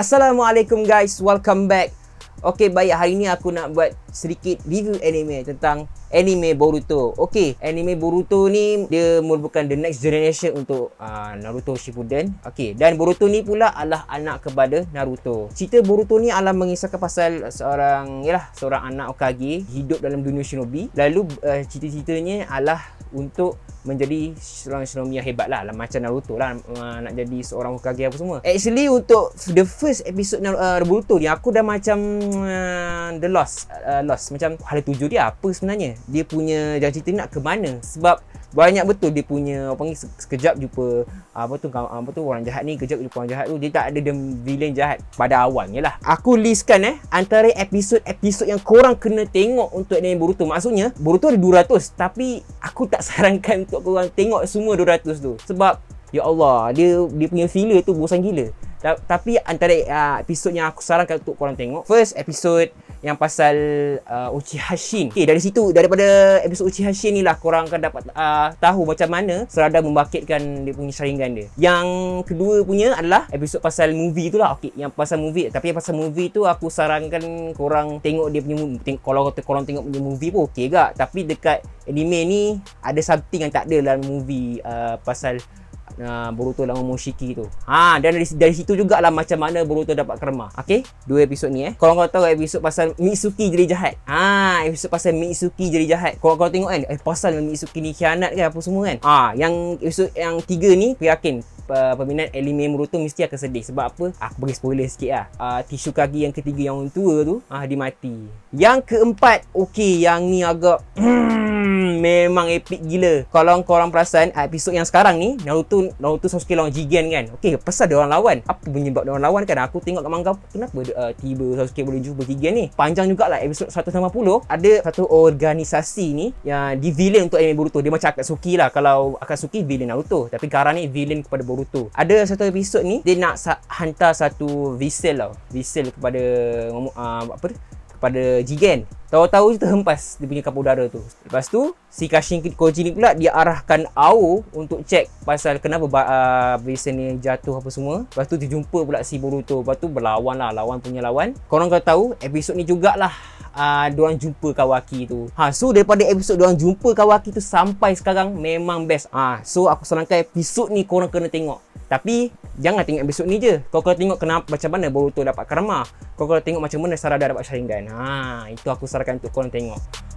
Assalamualaikum guys, welcome back. Okey, baik hari ni aku nak buat sedikit review anime tentang anime Boruto. Okey, anime Boruto ni dia merupakan the next generation untuk uh, Naruto Shippuden. Okey, dan Boruto ni pula adalah anak kepada Naruto. Cerita Boruto ni adalah mengisahkan pasal seorang yalah seorang anak Okage hidup dalam dunia shinobi. Lalu uh, cerita-ceritanya adalah untuk menjadi seorang shinomi yang hebat lah, lah macam Naruto lah uh, nak jadi seorang Hokage apa semua actually untuk the first episode uh, Naruto ni aku dah macam uh, the lost uh, lost macam hal tujuh dia apa sebenarnya dia punya jalan cerita nak ke mana sebab banyak betul dia punya apa panggil sekejap jumpa apa tu apa tu orang jahat ni kejap jumpa orang jahat tu dia tak ada the villain jahat pada awalnya lah aku listkan eh antara episod-episod yang korang kena tengok untuk anime Boruto maksudnya Boruto ada 200 tapi aku tak sarankan untuk korang tengok semua 200 tu sebab ya Allah dia dia punya filler tu bosan gila tapi antara uh, episod yang aku sarankan untuk korang tengok first episode yang pasal uh, Uchiha Shin. Okey, dari situ daripada episod Uchiha Shin ni lah korang akan dapat uh, tahu macam mana Serada membakitkan dia punya saringan dia. Yang kedua punya adalah episod pasal movie itulah. lah. Okey, yang pasal movie tapi yang pasal movie tu aku sarankan korang tengok dia punya tengok, kalau kata korang tengok punya movie pun okey gak tapi dekat anime ni ada something yang tak ada dalam movie uh, pasal uh, Boruto lawan Mushiki tu. Ha dan dari, dari situ jugalah macam mana Boruto dapat karma. Okey, dua episod ni eh. kalau kau tahu episod pasal Mitsuki jadi jahat. Ha episod pasal Mitsuki jadi jahat. Kau kau tengok kan eh pasal Mitsuki ni khianat ke apa semua kan. Ha yang episod yang tiga ni aku yakin peminat anime Naruto mesti akan sedih sebab apa aku bagi spoiler sikit lah uh, tisu kaki yang ketiga yang tua tu ah uh, dia mati yang keempat okey yang ni agak hmm, memang epic gila kalau korang perasan uh, episod yang sekarang ni Naruto Naruto Sasuke lawan Jigen kan okey pasal dia orang lawan apa penyebab dia orang lawan kan aku tengok kat manga kenapa dia, uh, tiba Sasuke boleh jumpa Jigen ni panjang jugaklah episod 150 ada satu organisasi ni yang di villain untuk anime Naruto dia macam Akatsuki lah kalau Akatsuki villain Naruto tapi Gaara ni villain kepada Boruto Naruto Ada satu episod ni Dia nak sa hantar satu Visel tau Visel kepada uh, Apa tu Kepada Jigen Tahu-tahu je terhempas Dia punya kapal udara tu Lepas tu Si Kashin Koji ni pula Dia arahkan Ao Untuk cek Pasal kenapa uh, ah, Visel ni jatuh apa semua Lepas tu dia jumpa pula si Boruto Lepas tu berlawan lah Lawan punya lawan Korang kalau tahu Episod ni jugalah uh, diorang jumpa Kawaki tu ha, so daripada episod diorang jumpa Kawaki tu sampai sekarang memang best Ah, ha, so aku sarankan episod ni korang kena tengok tapi jangan tengok episod ni je kau kena tengok kenapa macam mana Boruto dapat karma kau kena tengok macam mana Sarada dapat Sharingan ha, itu aku sarankan untuk korang tengok